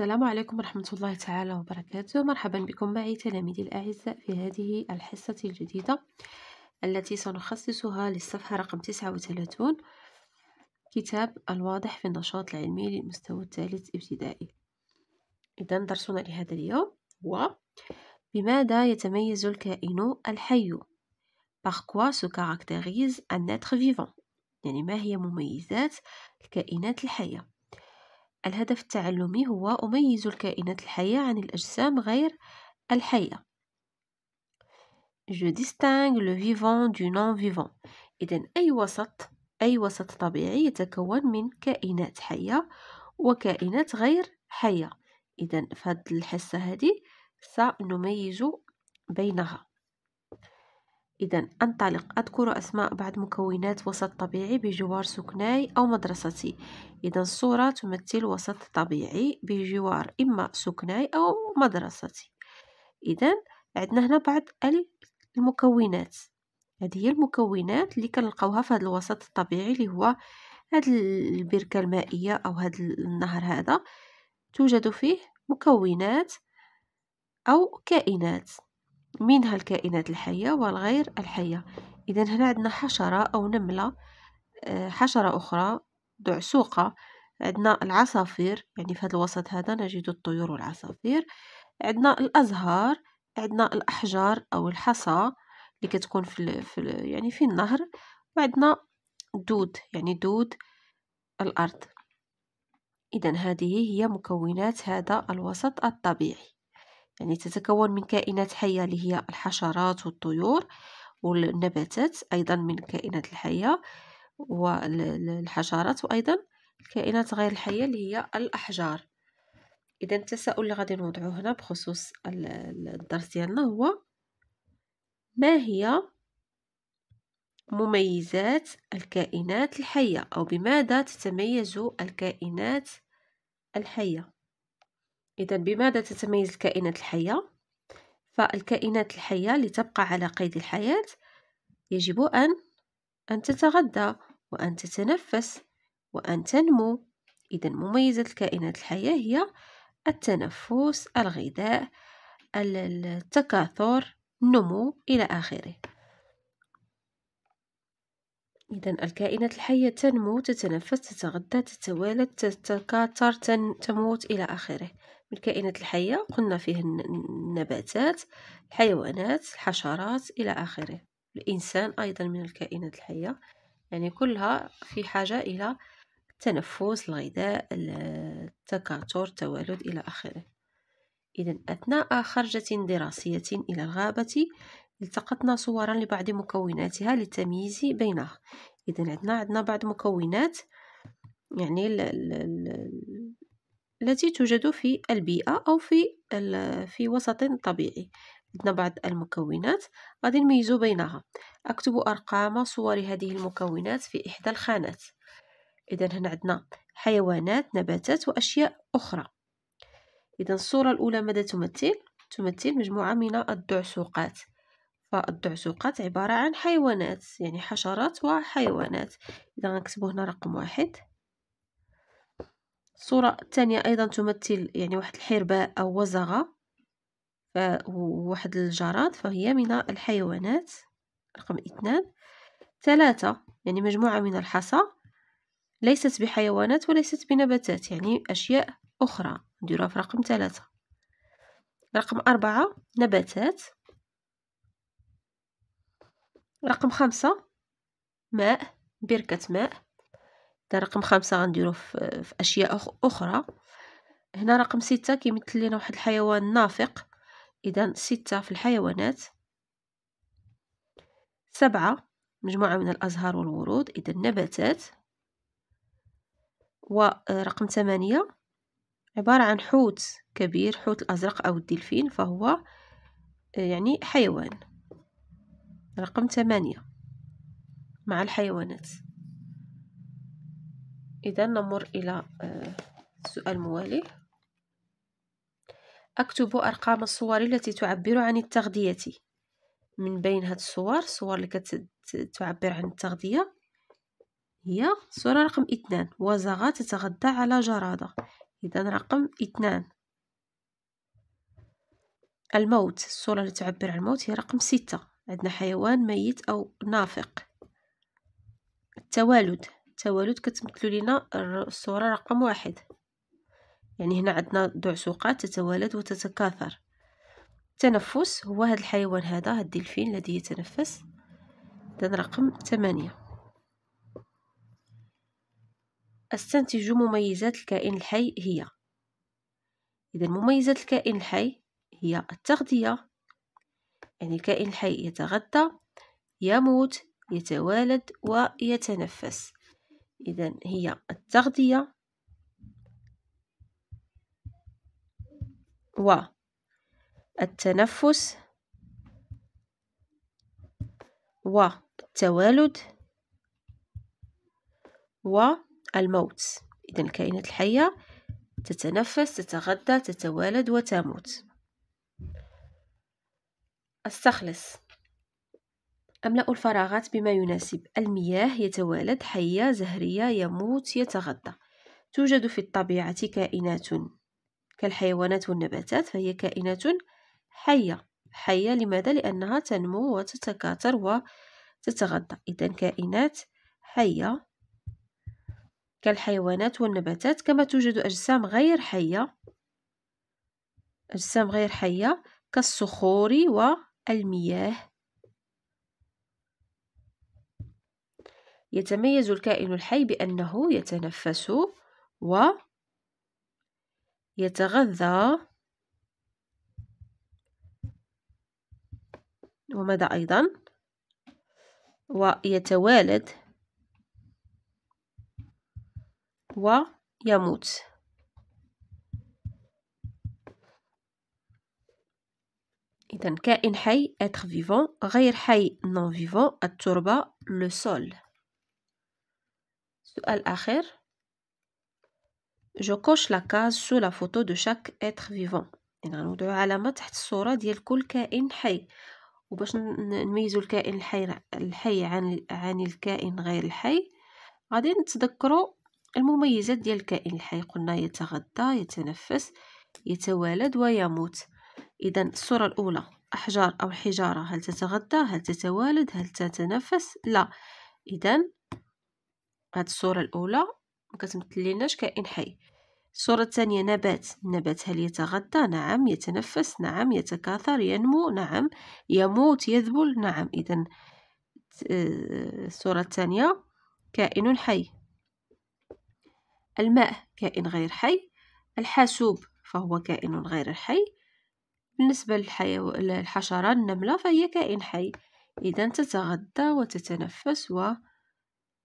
السلام عليكم ورحمة الله تعالى وبركاته مرحبا بكم معي تلاميذي الأعزاء في هذه الحصة الجديدة التي سنخصصها للصفحة رقم 39 كتاب الواضح في النشاط العلمي للمستوى الثالث ابتدائي إذا درسنا لهذا اليوم هو بماذا يتميز الكائن الحي باركوا سو كاركتيريز ان un être يعني ما هي مميزات الكائنات الحية الهدف التعلمي هو أميز الكائنات الحية عن الأجسام غير الحية Je distingue le vivant du non vivant إذا أي وسط أي وسط طبيعي يتكون من كائنات حية وكائنات غير حية إذا في هذه الحصة هذه سنميز بينها إذا أنطلق أذكر أسماء بعض مكونات وسط طبيعي بجوار سكناي أو مدرستي إذا الصورة تمثل وسط طبيعي بجوار إما سكناي أو مدرستي إذا عندنا هنا بعض المكونات هذه هي المكونات اللي كنلقاوها في هذا الوسط الطبيعي اللي هو هاد البركة المائية أو هاد النهر هذا توجد فيه مكونات أو كائنات منها الكائنات الحية والغير الحية إذا هنا عندنا حشرة أو نملة آه، حشرة أخرى دعسوقة عندنا العصافير يعني في هذا الوسط هذا نجد الطيور والعصافير عندنا الأزهار عندنا الأحجار أو الحصى اللي كتكون في, الـ في الـ يعني في النهر وعندنا دود يعني دود الأرض إذا هذه هي مكونات هذا الوسط الطبيعي يعني تتكون من كائنات حية اللي هي الحشرات والطيور والنباتات أيضا من الكائنات الحية والحشرات وأيضا الكائنات غير الحية اللي هي الأحجار إذا التساؤل اللي غادي نوضعه هنا بخصوص الدرس ديالنا هو ما هي مميزات الكائنات الحية أو بماذا تتميز الكائنات الحية إذا بماذا تتميز الكائنات الحية؟ فالكائنات الحية لتبقى على قيد الحياة يجب أن أن تتغذى وأن تتنفس وأن تنمو إذا مميزات الكائنات الحية هي التنفس الغذاء التكاثر النمو إلى آخره إذا الكائنات الحية تنمو تتنفس تتغذى تتوالد تتكاثر تن تموت إلى آخره الكائنات الحية قلنا فيه النباتات الحيوانات الحشرات إلى آخره الإنسان أيضا من الكائنات الحية يعني كلها في حاجة إلى التنفس الغذاء التكاثر التوالد إلى آخره إذا أثناء خرجة دراسية إلى الغابة التقطنا صورا لبعض مكوناتها للتمييز بينها إذا عندنا عندنا بعض مكونات يعني التي توجد في البيئة أو في, في وسط طبيعي عندنا بعض المكونات غادي نميزو بينها أكتب أرقام صور هذه المكونات في إحدى الخانات إذا هنا عندنا حيوانات نباتات وأشياء أخرى إذا الصورة الأولى ماذا تمثل؟ تمثل مجموعة من الدعسوقات فالدعسوقات عبارة عن حيوانات يعني حشرات وحيوانات إذا نكتب هنا رقم واحد الصورة الثانية أيضا تمثل يعني واحد الحرباء أو وزغة وواحد الجراد فهي من الحيوانات رقم اثنان ثلاثة يعني مجموعة من الحصى ليست بحيوانات وليست بنباتات يعني أشياء أخرى نديروها في رقم ثلاثة رقم أربعة نباتات رقم خمسة ماء بركة ماء دا رقم خمسة غنديرو في, في أشياء أخرى هنا رقم ستة كيمثل لنا واحد الحيوان نافق إذا ستة في الحيوانات سبعة مجموعة من الأزهار والورود إذا النباتات ورقم آه، ثمانية عبارة عن حوت كبير حوت الأزرق أو الدلفين فهو آه، يعني حيوان رقم ثمانية مع الحيوانات إذا نمر إلى السؤال آه، الموالي أكتب أرقام الصور التي تعبر عن التغذية من بين هاد الصور الصور اللي كتعبر عن التغذية هي صورة رقم اثنان وزغة تتغذى على جرادة إذا رقم اثنان الموت الصورة اللي تعبر عن الموت هي رقم ستة عندنا حيوان ميت أو نافق التوالد التوالد كتمثلوا لينا الصورة رقم واحد يعني هنا عندنا دعسوقات تتوالد وتتكاثر التنفس هو هذا الحيوان هذا هاد الدلفين الذي يتنفس إذن رقم ثمانية أستنتج مميزات الكائن الحي هي إذا مميزات الكائن الحي هي التغذية يعني الكائن الحي يتغذى يموت يتوالد ويتنفس إذا هي التغذية والتنفس والتوالد والموت إذا الكائنات الحية تتنفس تتغذى تتوالد وتموت استخلص أملأ الفراغات بما يناسب المياه يتوالد حية زهرية يموت يتغذى توجد في الطبيعة كائنات كالحيوانات والنباتات فهي كائنات حية حية لماذا؟ لأنها تنمو وتتكاثر وتتغذى إذا كائنات حية كالحيوانات والنباتات كما توجد أجسام غير حية أجسام غير حية كالصخور والمياه يتميز الكائن الحي بأنه يتنفس و يتغذى وماذا أيضا ويتوالد ويموت إذن كائن حي être vivant غير حي non vivant التربة le sol سؤال آخر جو كوش لا كاز سو لا فوتو دو شاك اتر فيفون يعني غنوضعو علامة تحت الصورة ديال كل كائن حي وباش نميزو الكائن الحي الحي عن عن الكائن غير الحي غادي نتذكروا المميزات ديال الكائن الحي قلنا يتغذى يتنفس يتوالد ويموت اذا الصورة الاولى احجار او حجارة هل تتغذى هل تتوالد هل تتنفس لا اذا هاد الصورة الأولى ما كتمثلناش كائن حي الصورة الثانية نبات النبات هل يتغذى؟ نعم يتنفس نعم يتكاثر ينمو نعم يموت يذبل نعم إذا الصورة الثانية كائن حي الماء كائن غير حي الحاسوب فهو كائن غير حي بالنسبة للحشرة النملة فهي كائن حي إذا تتغذى وتتنفس و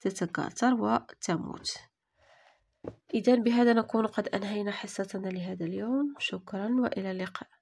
تتكاثر وتموت إذا بهذا نكون قد أنهينا حصتنا لهذا اليوم شكرا وإلى اللقاء